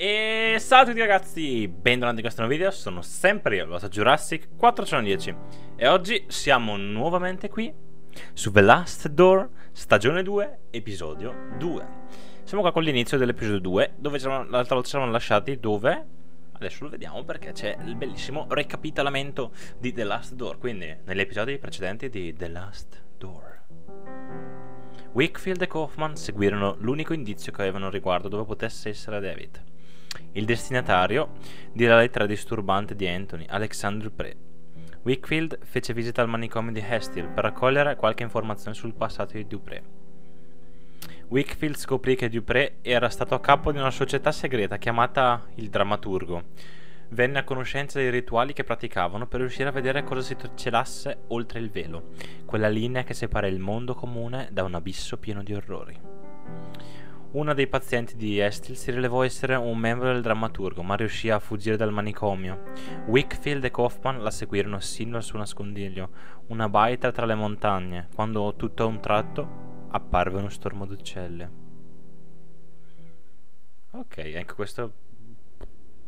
E salve a tutti ragazzi, bentornati in questo nuovo video, sono sempre io, Lotta Jurassic 410 E oggi siamo nuovamente qui su The Last Door, stagione 2, episodio 2 Siamo qua con l'inizio dell'episodio 2, dove l'altra volta ci eravamo lasciati, dove? Adesso lo vediamo perché c'è il bellissimo recapitolamento di The Last Door Quindi, negli episodi precedenti di The Last Door Wickfield e Kaufman seguirono l'unico indizio che avevano riguardo dove potesse essere David il destinatario della lettera disturbante di Anthony, Alexandre Pre. Wickfield fece visita al manicomio di Hestil per raccogliere qualche informazione sul passato di Dupré. Wickfield scoprì che Dupré era stato a capo di una società segreta chiamata il Drammaturgo. Venne a conoscenza dei rituali che praticavano per riuscire a vedere cosa si celasse oltre il velo, quella linea che separa il mondo comune da un abisso pieno di orrori. Uno dei pazienti di Estil si rilevò essere un membro del drammaturgo, ma riuscì a fuggire dal manicomio. Wickfield e Kaufman la seguirono sino al suo nascondiglio, una baita tra le montagne, quando tutto a un tratto apparve uno stormo d'uccelli. Ok, ecco questo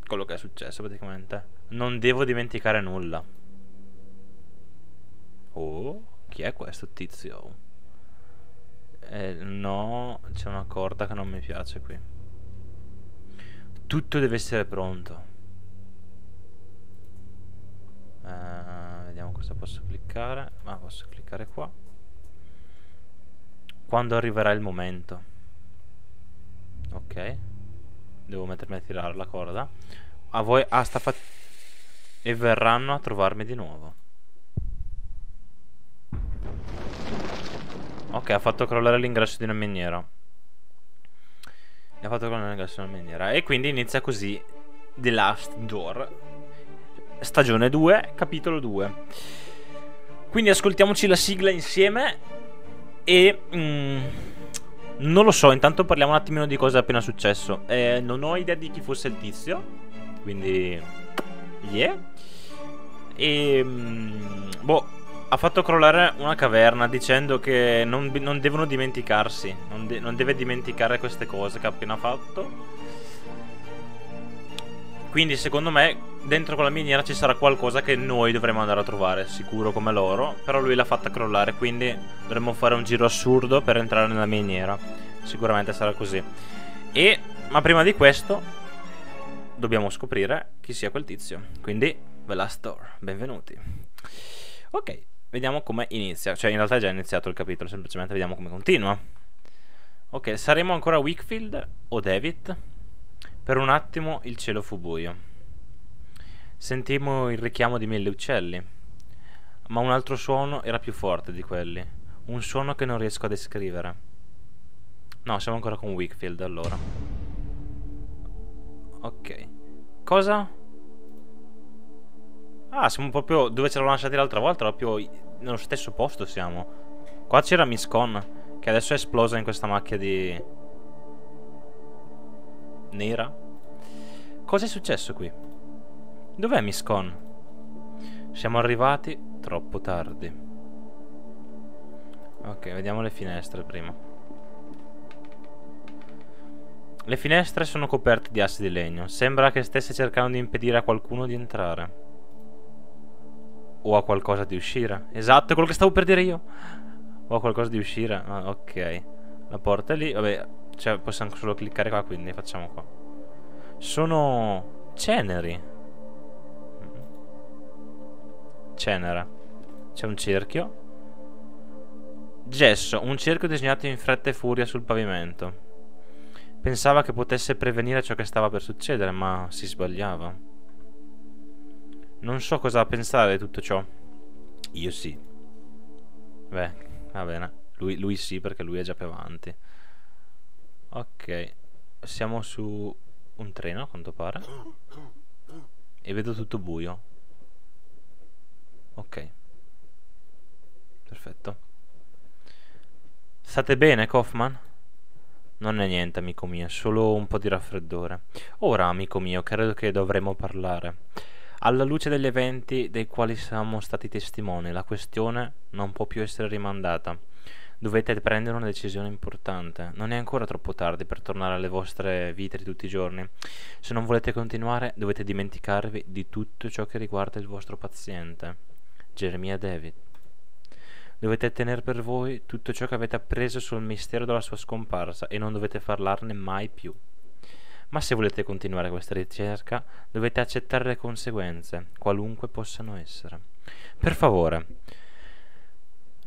è quello che è successo praticamente. Non devo dimenticare nulla. Oh, chi è questo tizio? Eh, no, c'è una corda che non mi piace qui. Tutto deve essere pronto. Uh, vediamo cosa posso cliccare. Ma ah, posso cliccare qua. Quando arriverà il momento. Ok. Devo mettermi a tirare la corda. A voi... Ah, sta fa... E verranno a trovarmi di nuovo. Ok, ha fatto crollare l'ingresso di una miniera. Ha fatto crollare l'ingresso di una miniera. E quindi inizia così The Last Door. Stagione 2, capitolo 2. Quindi ascoltiamoci la sigla insieme e... Mm, non lo so, intanto parliamo un attimino di cosa è appena successo. Eh, non ho idea di chi fosse il tizio, quindi... Yeah. E... Mm, boh, ha fatto crollare una caverna dicendo che non, non devono dimenticarsi, non, de non, deve dimenticare queste cose che ha appena fatto. Quindi secondo me dentro quella miniera ci sarà qualcosa che noi dovremmo andare a trovare, sicuro come loro, però lui l'ha fatta crollare, quindi dovremmo fare un giro assurdo per entrare nella miniera. Sicuramente sarà così. E, ma prima di questo, dobbiamo scoprire chi sia quel tizio. Quindi, ve la store, benvenuti. Ok vediamo come inizia. Cioè, in realtà è già iniziato il capitolo, semplicemente vediamo come continua. Ok, saremo ancora a Wickfield o David? Per un attimo il cielo fu buio. Sentimmo il richiamo di mille uccelli, ma un altro suono era più forte di quelli, un suono che non riesco a descrivere. No, siamo ancora con Wickfield allora. Ok. Cosa? Ah, siamo proprio dove ce l'hanno lasciati l'altra volta, proprio nello stesso posto siamo. Qua c'era Miss Con, che adesso è esplosa in questa macchia di... Nera? Cosa è successo qui? Dov'è Miss Con? Siamo arrivati troppo tardi. Ok, vediamo le finestre prima. Le finestre sono coperte di assi di legno. Sembra che stesse cercando di impedire a qualcuno di entrare. O a qualcosa di uscire. Esatto, è quello che stavo per dire io. O a qualcosa di uscire. Ah, ok. La porta è lì. Vabbè, cioè, possiamo solo cliccare qua, quindi facciamo qua. Sono ceneri. Cenera. C'è un cerchio. Gesso, un cerchio disegnato in fretta e furia sul pavimento. Pensava che potesse prevenire ciò che stava per succedere, ma si sbagliava. Non so cosa pensare di tutto ciò. Io sì. Beh, va bene. Lui, lui sì, perché lui è già più avanti. Ok. Siamo su un treno, a quanto pare. E vedo tutto buio. Ok. Perfetto. State bene, Kaufman? Non è niente, amico mio, solo un po' di raffreddore. Ora, amico mio, credo che dovremmo parlare. Alla luce degli eventi dei quali siamo stati testimoni, la questione non può più essere rimandata. Dovete prendere una decisione importante. Non è ancora troppo tardi per tornare alle vostre vite di tutti i giorni. Se non volete continuare, dovete dimenticarvi di tutto ciò che riguarda il vostro paziente. Geremia David. Dovete tenere per voi tutto ciò che avete appreso sul mistero della sua scomparsa e non dovete parlarne mai più ma se volete continuare questa ricerca dovete accettare le conseguenze, qualunque possano essere. Per favore,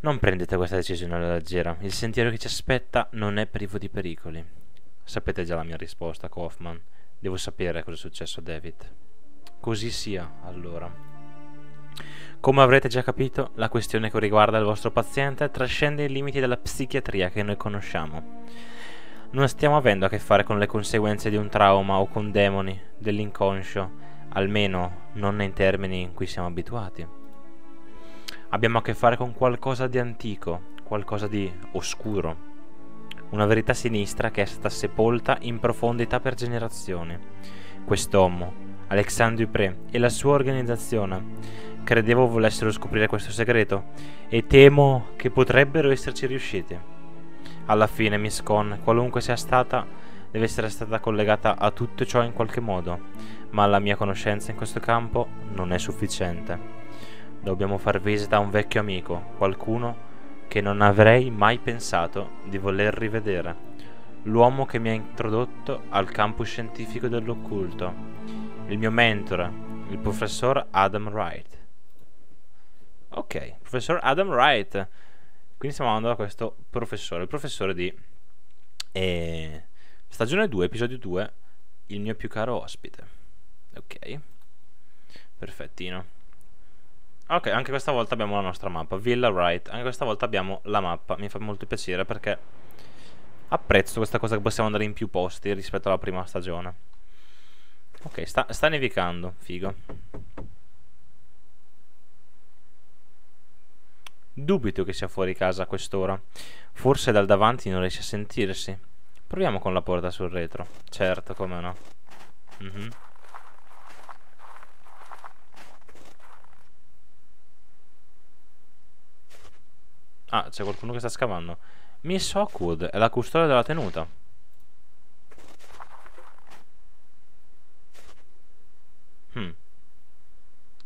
non prendete questa decisione alla leggera, il sentiero che ci aspetta non è privo di pericoli. Sapete già la mia risposta, Kaufman. Devo sapere cosa è successo a David. Così sia, allora. Come avrete già capito, la questione che riguarda il vostro paziente trascende i limiti della psichiatria che noi conosciamo. Non stiamo avendo a che fare con le conseguenze di un trauma o con demoni dell'inconscio, almeno non nei termini in cui siamo abituati. Abbiamo a che fare con qualcosa di antico, qualcosa di oscuro, una verità sinistra che è stata sepolta in profondità per generazioni. Quest'uomo, Alexandre Dupré e la sua organizzazione credevo volessero scoprire questo segreto e temo che potrebbero esserci riusciti alla fine Miss Con, qualunque sia stata, deve essere stata collegata a tutto ciò in qualche modo, ma la mia conoscenza in questo campo non è sufficiente. Dobbiamo far visita a un vecchio amico, qualcuno che non avrei mai pensato di voler rivedere. L'uomo che mi ha introdotto al campo scientifico dell'occulto, il mio mentore, il professor Adam Wright. Ok, professor Adam Wright. Quindi stiamo andando da questo professore, il professore di eh, stagione 2, episodio 2, il mio più caro ospite. Ok, perfettino. Ok, anche questa volta abbiamo la nostra mappa, Villa Wright. Anche questa volta abbiamo la mappa, mi fa molto piacere perché apprezzo questa cosa che possiamo andare in più posti rispetto alla prima stagione. Ok, sta, sta nevicando, figo. Dubito che sia fuori casa a quest'ora. Forse dal davanti non riesce a sentirsi. Proviamo con la porta sul retro. Certo, come no. Mm -hmm. Ah, c'è qualcuno che sta scavando. Miss Hawkwood è la custodia della tenuta. Hmm.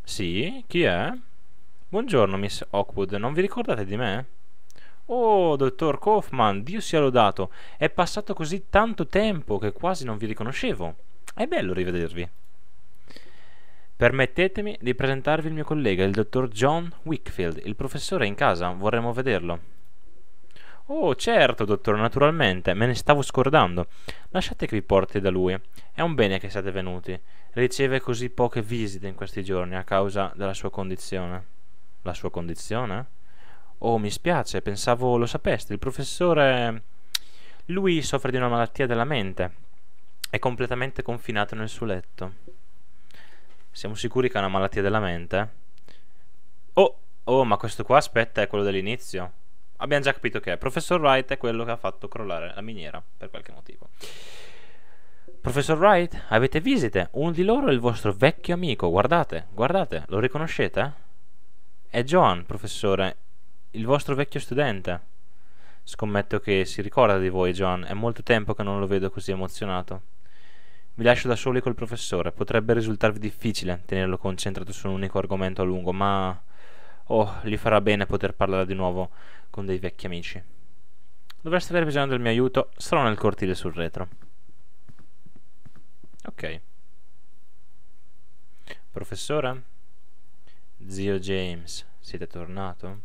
Sì, chi è? Buongiorno, Miss Oakwood, non vi ricordate di me? Oh, dottor Kaufman, Dio sia lodato. È passato così tanto tempo che quasi non vi riconoscevo. È bello rivedervi. Permettetemi di presentarvi il mio collega, il dottor John Wickfield. Il professore è in casa, vorremmo vederlo. Oh, certo, dottor, naturalmente, me ne stavo scordando. Lasciate che vi porti da lui. È un bene che siate venuti. Riceve così poche visite in questi giorni a causa della sua condizione la sua condizione? Oh, mi spiace, pensavo lo sapeste. Il professore... Lui soffre di una malattia della mente. È completamente confinato nel suo letto. Siamo sicuri che ha una malattia della mente? Oh, oh, ma questo qua, aspetta, è quello dell'inizio. Abbiamo già capito che è. Professor Wright è quello che ha fatto crollare la miniera, per qualche motivo. Professor Wright, avete visite? Uno di loro è il vostro vecchio amico. Guardate, guardate, lo riconoscete? È Joan, professore, il vostro vecchio studente. Scommetto che si ricorda di voi, Joan. È molto tempo che non lo vedo così emozionato. Vi lascio da soli col professore. Potrebbe risultarvi difficile tenerlo concentrato su un unico argomento a lungo, ma... Oh, gli farà bene poter parlare di nuovo con dei vecchi amici. Dovreste avere bisogno del mio aiuto, sarò nel cortile sul retro. Ok. Professore? Zio James, siete tornato?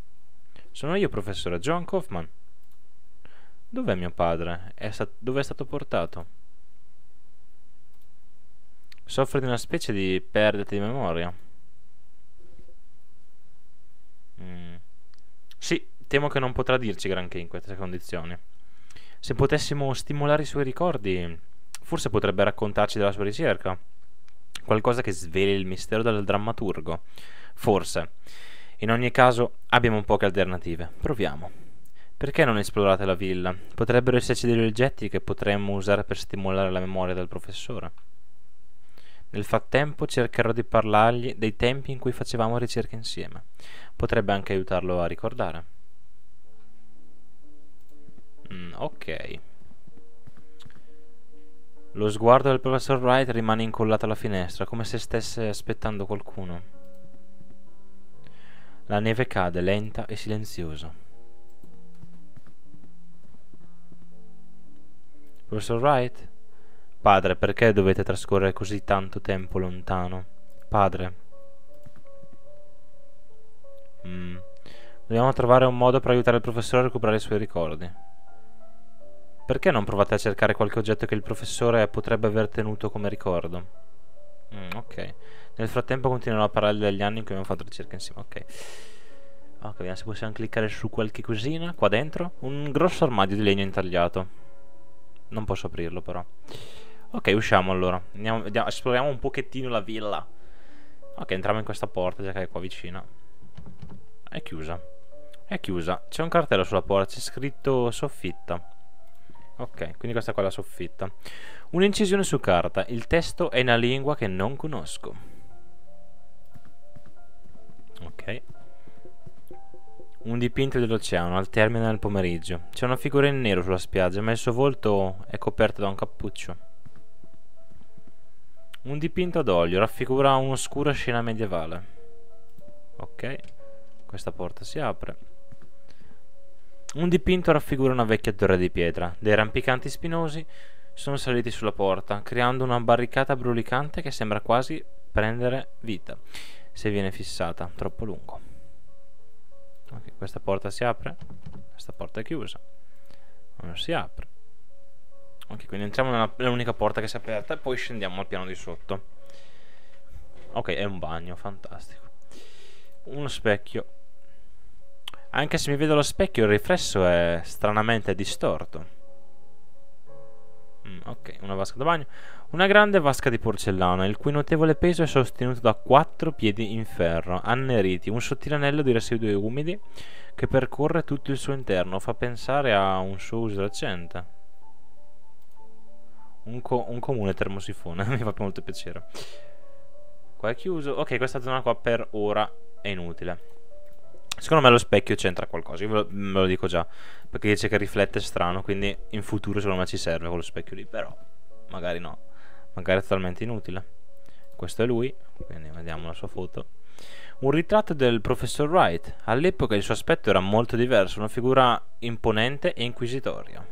Sono io, professore John Kaufman. Dov'è mio padre? È dove è stato portato? Soffre di una specie di perdita di memoria. Mm. Sì, temo che non potrà dirci granché in queste condizioni. Se potessimo stimolare i suoi ricordi, forse potrebbe raccontarci della sua ricerca. Qualcosa che sveli il mistero del drammaturgo Forse. In ogni caso abbiamo poche alternative. Proviamo. Perché non esplorate la villa? Potrebbero esserci degli oggetti che potremmo usare per stimolare la memoria del professore. Nel frattempo cercherò di parlargli dei tempi in cui facevamo ricerche insieme. Potrebbe anche aiutarlo a ricordare. Mm, ok. Lo sguardo del professor Wright rimane incollato alla finestra, come se stesse aspettando qualcuno. La neve cade lenta e silenziosa. Professor Wright? Padre, perché dovete trascorrere così tanto tempo lontano? Padre. Mm. Dobbiamo trovare un modo per aiutare il professore a recuperare i suoi ricordi. Perché non provate a cercare qualche oggetto che il professore potrebbe aver tenuto come ricordo? Mm, ok. Nel frattempo continuerò a parlare degli anni in cui abbiamo fatto ricerca insieme. Ok. Ok, vediamo se possiamo cliccare su qualche cosina. Qua dentro. Un grosso armadio di legno intagliato. Non posso aprirlo però. Ok, usciamo allora. Andiamo, andiamo, esploriamo un pochettino la villa. Ok, entriamo in questa porta, già che è qua vicina. È chiusa. È chiusa. C'è un cartello sulla porta, c'è scritto soffitta. Ok, quindi questa qua è la soffitta. Un'incisione su carta, il testo è in una lingua che non conosco. Ok. Un dipinto dell'oceano al termine del pomeriggio. C'è una figura in nero sulla spiaggia, ma il suo volto è coperto da un cappuccio. Un dipinto ad olio raffigura un'oscura scena medievale. Ok, questa porta si apre. Un dipinto raffigura una vecchia torre di pietra, dei rampicanti spinosi sono saliti sulla porta, creando una barricata brulicante che sembra quasi prendere vita se viene fissata troppo lungo. Ok, questa porta si apre, questa porta è chiusa, non si apre. Ok, quindi entriamo nell'unica porta che si è aperta e poi scendiamo al piano di sotto. Ok, è un bagno, fantastico. Uno specchio. Anche se mi vedo allo specchio il riflesso è stranamente distorto. Mm, ok, una vasca da bagno. Una grande vasca di porcellana, il cui notevole peso è sostenuto da quattro piedi in ferro, anneriti, un sottile anello di residui umidi che percorre tutto il suo interno, fa pensare a un suo uso recente. Un, co un comune termosifone, mi fa molto piacere. Qua è chiuso. Ok, questa zona qua per ora è inutile. Secondo me lo specchio c'entra qualcosa, io ve lo, mm, ve lo, dico già, perché dice che riflette strano, quindi in futuro secondo me ci serve quello specchio lì, però magari no, magari è totalmente inutile. Questo è lui, quindi vediamo la sua foto. Un ritratto del professor Wright, all'epoca il suo aspetto era molto diverso, una figura imponente e inquisitoria.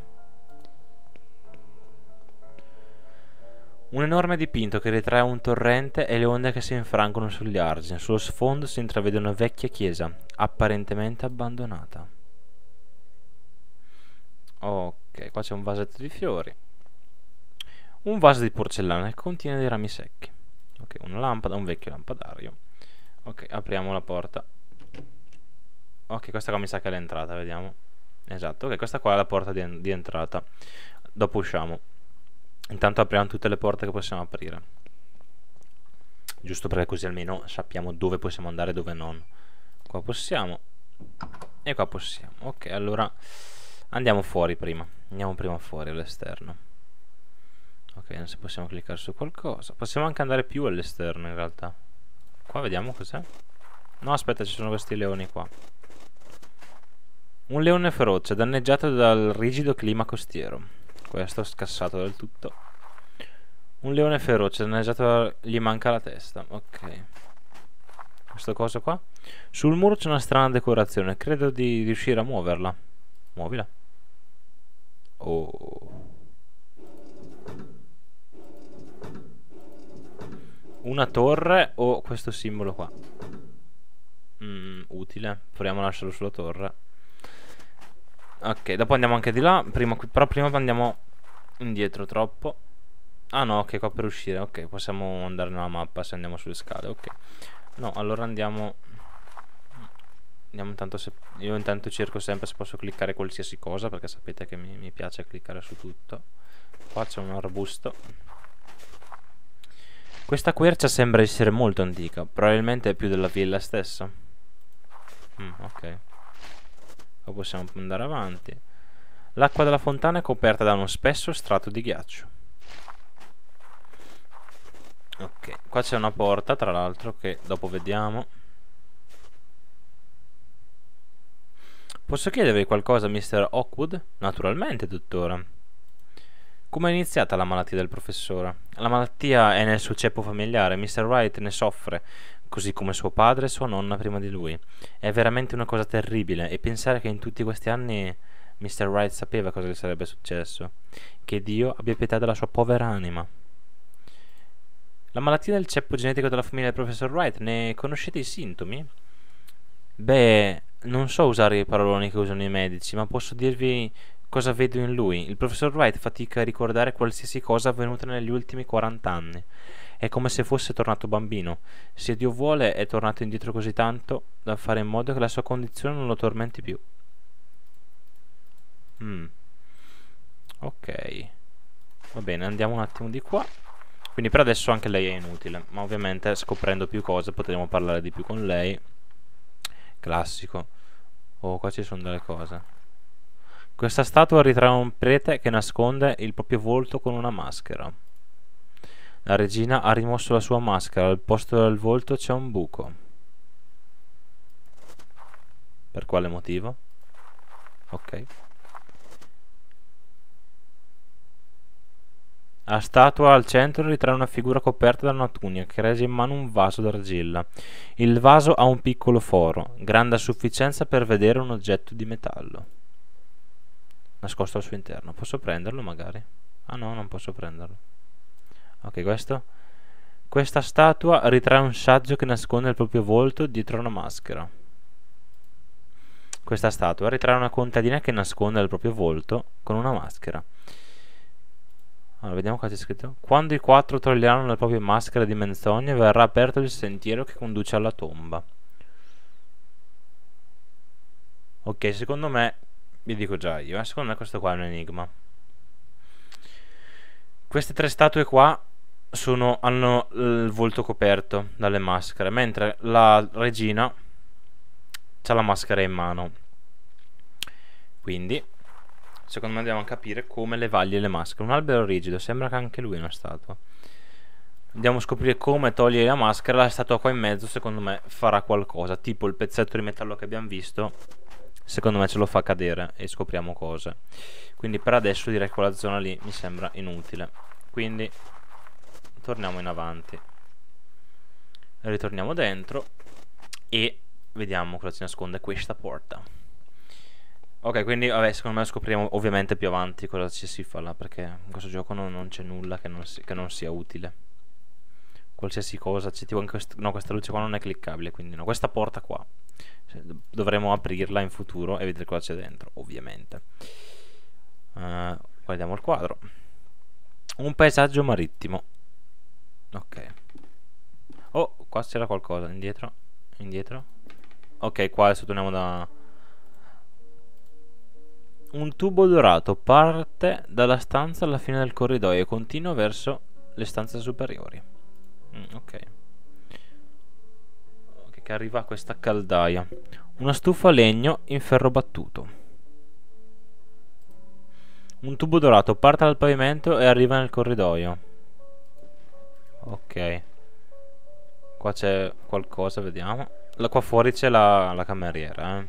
Un enorme dipinto che ritrae un torrente e le onde che si infrangono sugli argini. Sullo sfondo si intravede una vecchia chiesa, apparentemente abbandonata. Ok, qua c'è un vasetto di fiori. Un vaso di porcellana che contiene dei rami secchi. Ok, una lampada, un vecchio lampadario. Ok, apriamo la porta. Ok, questa qua mi sa che è l'entrata, vediamo. Esatto, ok, questa qua è la porta di, di entrata. Dopo usciamo. Intanto apriamo tutte le porte che possiamo aprire. Giusto perché così almeno sappiamo dove possiamo andare e dove non. Qua possiamo. E qua possiamo. Ok, allora andiamo fuori prima. Andiamo prima fuori all'esterno. Ok, non se possiamo cliccare su qualcosa. Possiamo anche andare più all'esterno in realtà. Qua vediamo cos'è. No, aspetta, ci sono questi leoni qua. Un leone feroce, danneggiato dal rigido clima costiero questo è scassato del tutto. Un leone feroce, danneggiato, gli manca la testa. Ok. Questo coso qua. Sul muro c'è una strana decorazione. Credo di riuscire a muoverla. Muovila. Oh. Una torre o questo simbolo qua. Mm, utile. Proviamo a lasciarlo sulla torre. Ok, dopo andiamo anche di là. Prima qui, però prima andiamo indietro troppo. Ah no, ok, qua per uscire. Ok, possiamo andare nella mappa se andiamo sulle scale. Ok. No, allora andiamo... Andiamo intanto se... Io intanto cerco sempre se posso cliccare qualsiasi cosa, perché sapete che mi, mi piace cliccare su tutto. Qua c'è un arbusto. Questa quercia sembra essere molto antica, probabilmente è più della villa stessa. Mm, ok. Lo possiamo andare avanti. L'acqua della fontana è coperta da uno spesso strato di ghiaccio. Ok, qua c'è una porta, tra l'altro, che dopo vediamo. Posso chiedervi qualcosa, Mr. Hawkwood? Naturalmente, dottore. Come è iniziata la malattia del professore? La malattia è nel suo ceppo familiare, Mr. Wright ne soffre, così come suo padre e sua nonna prima di lui. È veramente una cosa terribile e pensare che in tutti questi anni Mr. Wright sapeva cosa gli sarebbe successo. Che Dio abbia pietà della sua povera anima. La malattia del ceppo genetico della famiglia del professor Wright, ne conoscete i sintomi? Beh, non so usare i paroloni che usano i medici, ma posso dirvi cosa vedo in lui. Il professor Wright fatica a ricordare qualsiasi cosa avvenuta negli ultimi 40 anni. È come se fosse tornato bambino. Se Dio vuole è tornato indietro così tanto da fare in modo che la sua condizione non lo tormenti più. Mm. Ok. Va bene, andiamo un attimo di qua. Quindi per adesso anche lei è inutile, ma ovviamente scoprendo più cose potremo parlare di più con lei. Classico. Oh, qua ci sono delle cose. Questa statua ritrae un prete che nasconde il proprio volto con una maschera. La regina ha rimosso la sua maschera, al posto del volto c'è un buco. Per quale motivo? Ok. La statua al centro ritrae una figura coperta da una tunica che rese in mano un vaso d'argilla. Il vaso ha un piccolo foro, grande a sufficienza per vedere un oggetto di metallo. Nascosto al suo interno. Posso prenderlo magari? Ah no, non posso prenderlo ok questo questa statua ritrae un saggio che nasconde il proprio volto dietro una maschera questa statua ritrae una contadina che nasconde il proprio volto con una maschera allora, vediamo cosa c'è scritto. Quando i quattro toglieranno la propria maschera di menzogna, verrà aperto il sentiero che conduce alla tomba. Ok, secondo me, vi dico già io, eh, secondo me questo qua è un enigma. Queste tre statue qua sono, hanno il volto coperto dalle maschere, mentre la regina ha la maschera in mano. Quindi, secondo me andiamo a capire come levargli le maschere. Un albero rigido, sembra che anche lui è una statua. Andiamo a scoprire come togliere la maschera, la statua qua in mezzo secondo me farà qualcosa, tipo il pezzetto di metallo che abbiamo visto, secondo me ce lo fa cadere e scopriamo cose. Quindi per adesso direi che quella zona lì mi sembra inutile. Quindi torniamo in avanti ritorniamo dentro e vediamo cosa si nasconde questa porta ok quindi vabbè secondo me scopriamo ovviamente più avanti cosa ci si fa là perché in questo gioco non, non c'è nulla che non, si, che non, sia utile qualsiasi cosa c'è tipo anche quest no questa luce qua non è cliccabile quindi no questa porta qua cioè, dovremo aprirla in futuro e vedere cosa c'è dentro ovviamente uh, guardiamo il quadro un paesaggio marittimo ok oh qua c'era qualcosa indietro indietro ok qua adesso torniamo da un tubo dorato parte dalla stanza alla fine del corridoio e continua verso le stanze superiori mm, ok ok che arriva questa caldaia una stufa a legno in ferro battuto un tubo dorato parte dal pavimento e arriva nel corridoio Ok. Qua c'è qualcosa, vediamo. La, qua fuori c'è la, la, cameriera. Eh.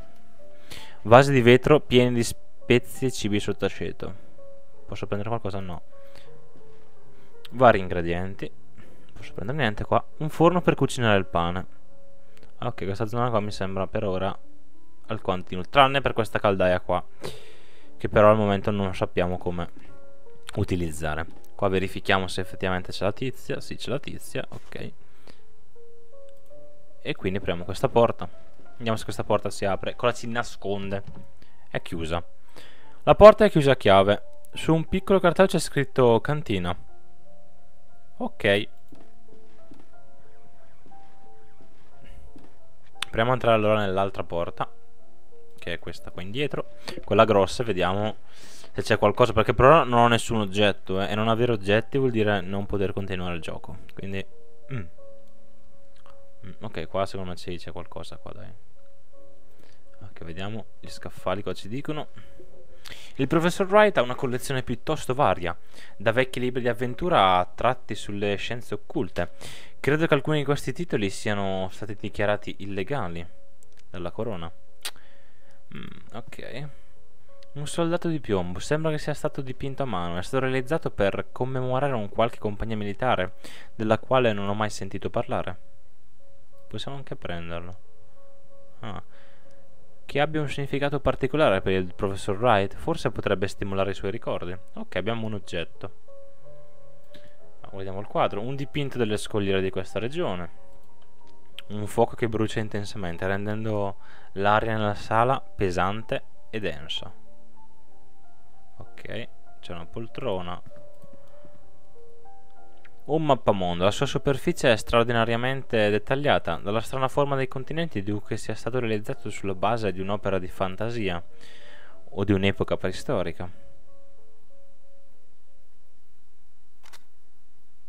Vasi di vetro pieni di spezie e cibi sottaceto. Posso prendere qualcosa? No. Vari ingredienti. Posso prendere niente qua. Un forno per cucinare il pane. Ok, questa zona qua mi sembra per ora al continuo. Tranne per questa caldaia qua. Che però al momento non sappiamo come utilizzare. Qua verifichiamo se effettivamente c'è la tizia. Sì, c'è la tizia, ok. E quindi apriamo questa porta. Vediamo se questa porta si apre. Cosa si nasconde? È chiusa. La porta è chiusa a chiave. Su un piccolo cartello c'è scritto cantina. Ok. Proviamo ad entrare allora nell'altra porta. Che è questa qua indietro. Quella grossa, vediamo se c'è qualcosa, perché per ora non ho nessun oggetto, eh, e non avere oggetti vuol dire non poter continuare il gioco, quindi... Mm. mm. Ok, qua secondo me c'è, c'è qualcosa qua, dai. Ok, vediamo gli scaffali qua ci dicono. Il professor Wright ha una collezione piuttosto varia, da vecchi libri di avventura a tratti sulle scienze occulte. Credo che alcuni di questi titoli siano stati dichiarati illegali dalla corona. Mm, ok. Un soldato di piombo, sembra che sia stato dipinto a mano, è stato realizzato per commemorare un qualche compagnia militare, della quale non ho mai sentito parlare. Possiamo anche prenderlo. Ah. Che abbia un significato particolare per il professor Wright, forse potrebbe stimolare i suoi ricordi. Ok, abbiamo un oggetto. Vediamo ah, il quadro. Un dipinto delle scogliere di questa regione. Un fuoco che brucia intensamente, rendendo l'aria nella sala pesante e densa ok c'è una poltrona un mappamondo, la sua superficie è straordinariamente dettagliata, dalla strana forma dei continenti deduco che sia stato realizzato sulla base di un'opera di fantasia o di un'epoca preistorica.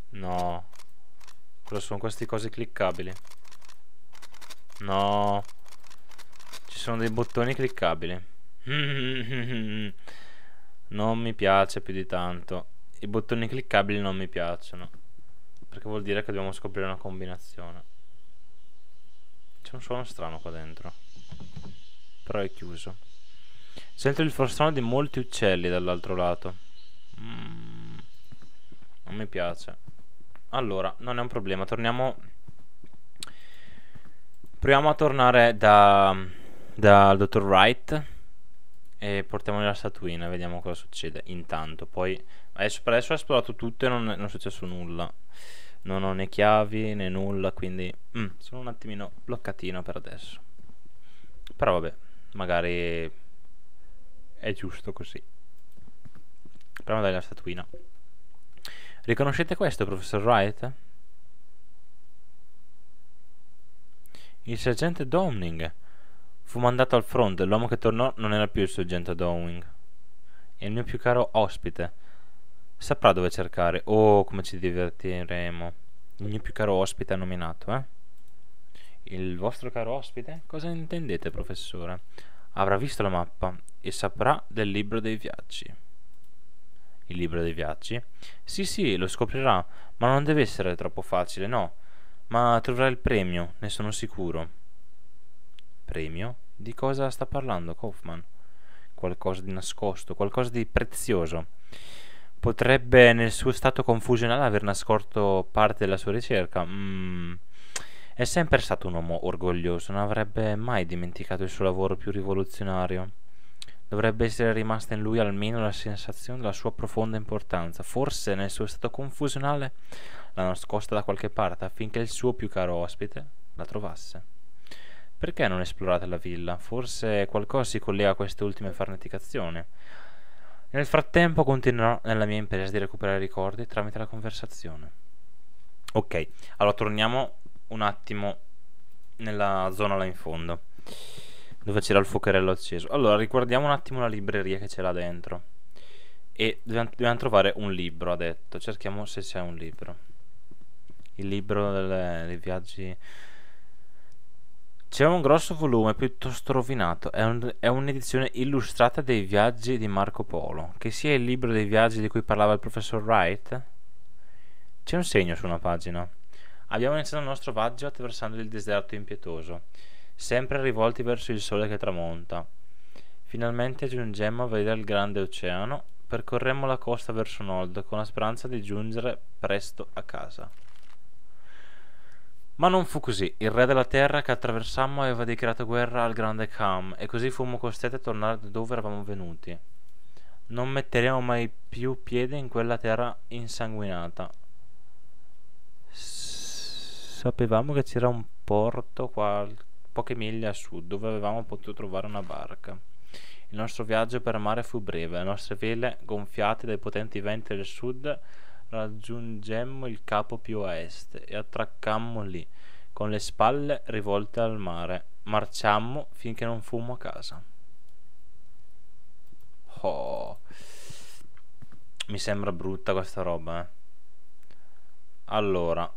No, cosa sono queste cose cliccabili? No, ci sono dei bottoni cliccabili. non mi piace più di tanto. I bottoni cliccabili non mi piacciono. Perché vuol dire che dobbiamo scoprire una combinazione. C'è un suono strano qua dentro. Però è chiuso. Sento il frustano di molti uccelli dall'altro lato. Mm, non mi piace. Allora, non è un problema. Torniamo... Proviamo a tornare da... Dal dottor Wright e portiamogli la statuina, vediamo cosa succede. Intanto, poi adesso, per adesso ho esplorato tutto e non, non è successo nulla. Non ho né chiavi né nulla, quindi mm, sono un attimino bloccatino per adesso. Però vabbè, magari è giusto così. Proviamo a la statuina. Riconoscete questo, professor Wright? Il sergente Domning Fu mandato al front, l'uomo che tornò non era più il sergente Downing. E il mio più caro ospite. Saprà dove cercare. Oh, come ci divertiremo. Il mio più caro ospite ha nominato, eh? Il vostro caro ospite? Cosa intendete, professore? Avrà visto la mappa e saprà del libro dei viaggi. Il libro dei viaggi? Sì, sì, lo scoprirà, ma non deve essere troppo facile, no. Ma troverà il premio, ne sono sicuro. Premio? Di cosa sta parlando Kaufman? Qualcosa di nascosto, qualcosa di prezioso. Potrebbe nel suo stato confusionale aver nascosto parte della sua ricerca. Mm. È sempre stato un uomo orgoglioso, non avrebbe mai dimenticato il suo lavoro più rivoluzionario. Dovrebbe essere rimasta in lui almeno la sensazione della sua profonda importanza. Forse nel suo stato confusionale l'ha nascosta da qualche parte affinché il suo più caro ospite la trovasse. Perché non esplorate la villa? Forse qualcosa si collega a queste ultime farneticazioni. Nel frattempo continuerò nella mia impresa di recuperare ricordi tramite la conversazione. Ok, allora torniamo un attimo nella zona là in fondo, dove c'era il fuocherello acceso. Allora, riguardiamo un attimo la libreria che c'è là dentro. E dobbiamo, dobbiamo trovare un libro, ha detto. Cerchiamo se c'è un libro. Il libro delle, dei viaggi c'è un grosso volume piuttosto rovinato, è, un'edizione illustrata dei viaggi di Marco Polo, che sia il libro dei viaggi di cui parlava il professor Wright. C'è un segno su una pagina. Abbiamo iniziato il nostro viaggio attraversando il deserto impietoso, sempre rivolti verso il sole che tramonta. Finalmente giungemmo a vedere il grande oceano, percorremmo la costa verso nord con la speranza di giungere presto a casa. Ma non fu così. Il re della terra che attraversammo aveva dichiarato guerra al grande Kham e così fummo costretti a tornare da dove eravamo venuti. Non metteremo mai più piede in quella terra insanguinata. sapevamo che c'era un porto poche miglia a sud dove avevamo potuto trovare una barca. Il nostro viaggio per mare fu breve, le nostre vele, gonfiate dai potenti venti del sud, raggiungemmo il capo più a est e attraccammo lì, con le spalle rivolte al mare. Marciammo finché non fummo a casa. Oh. Mi sembra brutta questa roba, eh. Allora.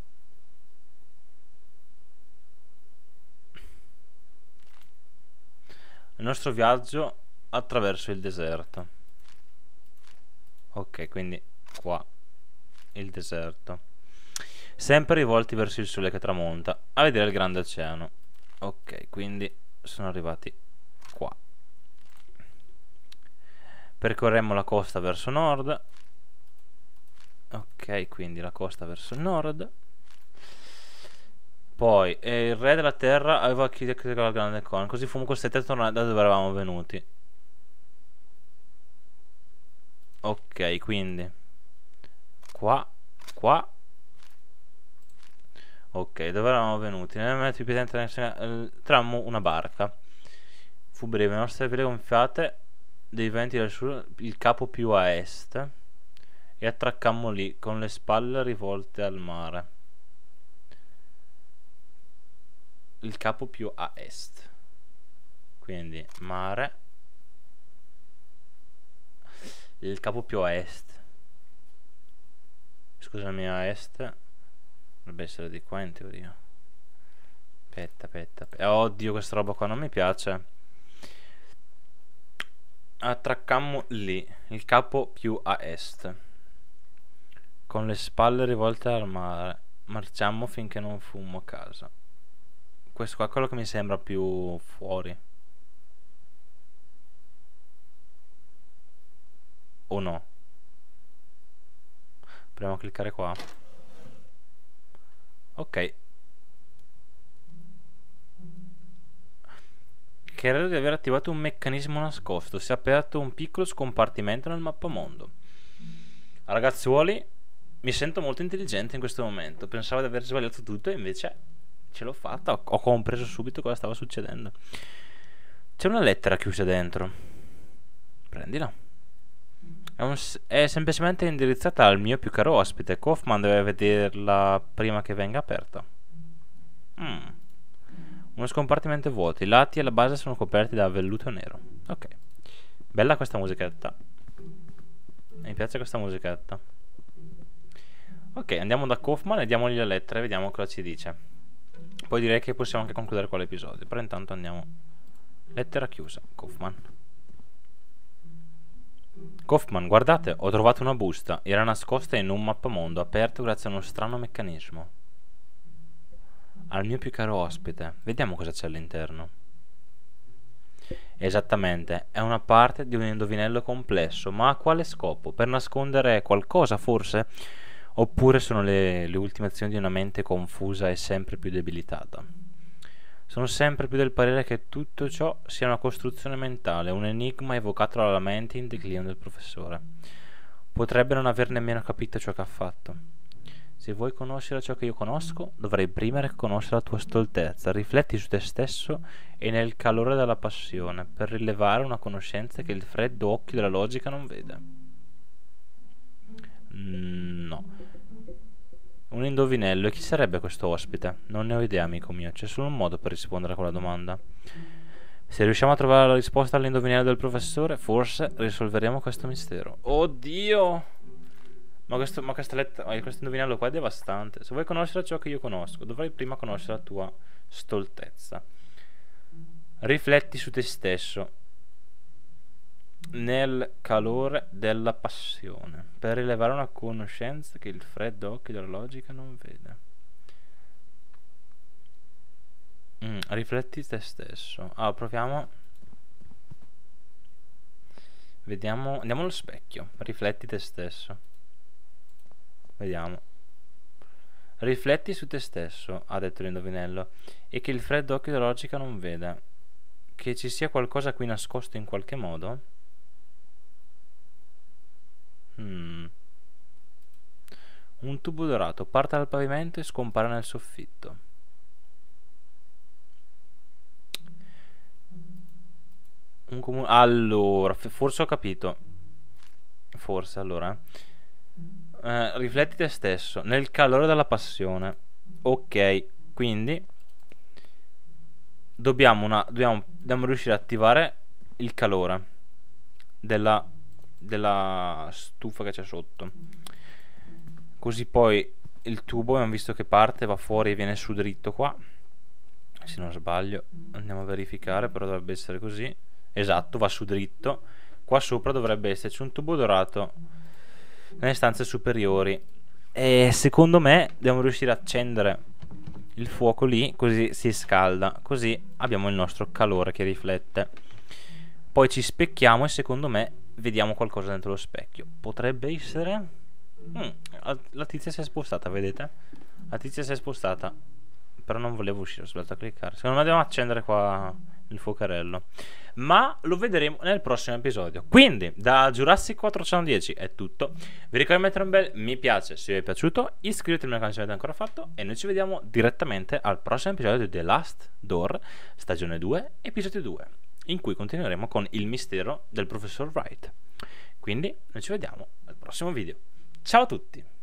Il nostro viaggio attraverso il deserto. Ok, quindi qua il deserto, sempre rivolti verso il sole che tramonta, a vedere il grande oceano. Ok, quindi sono arrivati qua. Percorremmo la costa verso nord. Ok, quindi la costa verso nord. Poi, eh, il re della terra aveva chiuso la grande con, così fumo costretto a tornare da dove eravamo venuti. Ok, quindi qua, qua. Ok, dove eravamo venuti? Nel momento di presente eh, trammo una barca. Fu breve, le nostre vele gonfiate dei venti del sud, il capo più a est, e attraccammo lì, con le spalle rivolte al mare. Il capo più a est. Quindi mare. Il capo più a est scusami a est dovrebbe essere di qua in teoria aspetta aspetta eh, oddio questa roba qua non mi piace attraccammo lì il capo più a est con le spalle rivolte al mare marciammo finché non fummo a casa questo qua è quello che mi sembra più fuori o no proviamo a cliccare qua ok credo di aver attivato un meccanismo nascosto si è aperto un piccolo scompartimento nel mappamondo ragazzuoli mi sento molto intelligente in questo momento pensavo di aver sbagliato tutto e invece ce l'ho fatta ho, ho compreso subito cosa stava succedendo c'è una lettera chiusa dentro prendila è, un, è, semplicemente indirizzata al mio più caro ospite. Kaufman deve vederla prima che venga aperta. Mm. Uno scompartimento vuoto. I lati e la base sono coperti da velluto nero. Ok. Bella questa musichetta. Mi piace questa musichetta. Ok, andiamo da Kaufman e diamogli la lettera e vediamo cosa ci dice. Poi direi che possiamo anche concludere qua l'episodio. Però intanto andiamo. Lettera chiusa, Kaufman. Kaufman, guardate, ho trovato una busta. Era nascosta in un mappamondo aperto grazie a uno strano meccanismo. Al mio più caro ospite. Vediamo cosa c'è all'interno. Esattamente, è una parte di un indovinello complesso, ma a quale scopo? Per nascondere qualcosa, forse? Oppure sono le, le ultime azioni di una mente confusa e sempre più debilitata? Sono sempre più del parere che tutto ciò sia una costruzione mentale, un enigma evocato dalla mente in declino del professore. Potrebbe non aver nemmeno capito ciò che ha fatto. Se vuoi conoscere ciò che io conosco, dovrai prima riconoscere la tua stoltezza. Rifletti su te stesso e nel calore della passione, per rilevare una conoscenza che il freddo occhio della logica non vede. Mm, no. Un indovinello, e chi sarebbe questo ospite? Non ne ho idea, amico mio, c'è solo un modo per rispondere a quella domanda. Se riusciamo a trovare la risposta all'indovinello del professore, forse risolveremo questo mistero. Oddio! Ma questo, ma questa letta, questo indovinello qua è devastante. Se vuoi conoscere ciò che io conosco, dovrai prima conoscere la tua stoltezza. Rifletti su te stesso nel calore della passione, per rilevare una conoscenza che il freddo occhio della logica non vede. Mm, rifletti te stesso. Allora, ah, proviamo. Vediamo. Andiamo allo specchio. Rifletti te stesso. Vediamo. Rifletti su te stesso, ha detto l'indovinello, e che il freddo occhio della logica non veda. Che ci sia qualcosa qui nascosto in qualche modo? Hmm. Un tubo dorato parte dal pavimento e scompare nel soffitto. Un comune... Allora, forse ho capito. Forse, allora. Eh. eh, rifletti te stesso. Nel calore della passione. Ok, quindi... Dobbiamo, una, dobbiamo, dobbiamo riuscire ad attivare il calore della passione della stufa che c'è sotto così poi il tubo abbiamo visto che parte va fuori e viene su dritto qua se non sbaglio andiamo a verificare però dovrebbe essere così esatto va su dritto qua sopra dovrebbe esserci un tubo dorato nelle stanze superiori e secondo me dobbiamo riuscire a accendere il fuoco lì così si scalda così abbiamo il nostro calore che riflette poi ci specchiamo e secondo me vediamo qualcosa dentro lo specchio. Potrebbe essere... Mm, la tizia si è spostata, vedete? La tizia si è spostata. Però non volevo uscire, ho sbagliato a cliccare. Secondo me dobbiamo accendere qua il fuocarello. Ma lo vedremo nel prossimo episodio. Quindi, da Jurassic 410 è tutto. Vi ricordo di mettere un bel mi piace se vi è piaciuto. Iscrivetevi al mio canale se non l'avete ancora fatto. E noi ci vediamo direttamente al prossimo episodio di The Last Door, stagione 2, episodio 2 in cui continueremo con il mistero del professor Wright. Quindi noi ci vediamo al prossimo video. Ciao a tutti!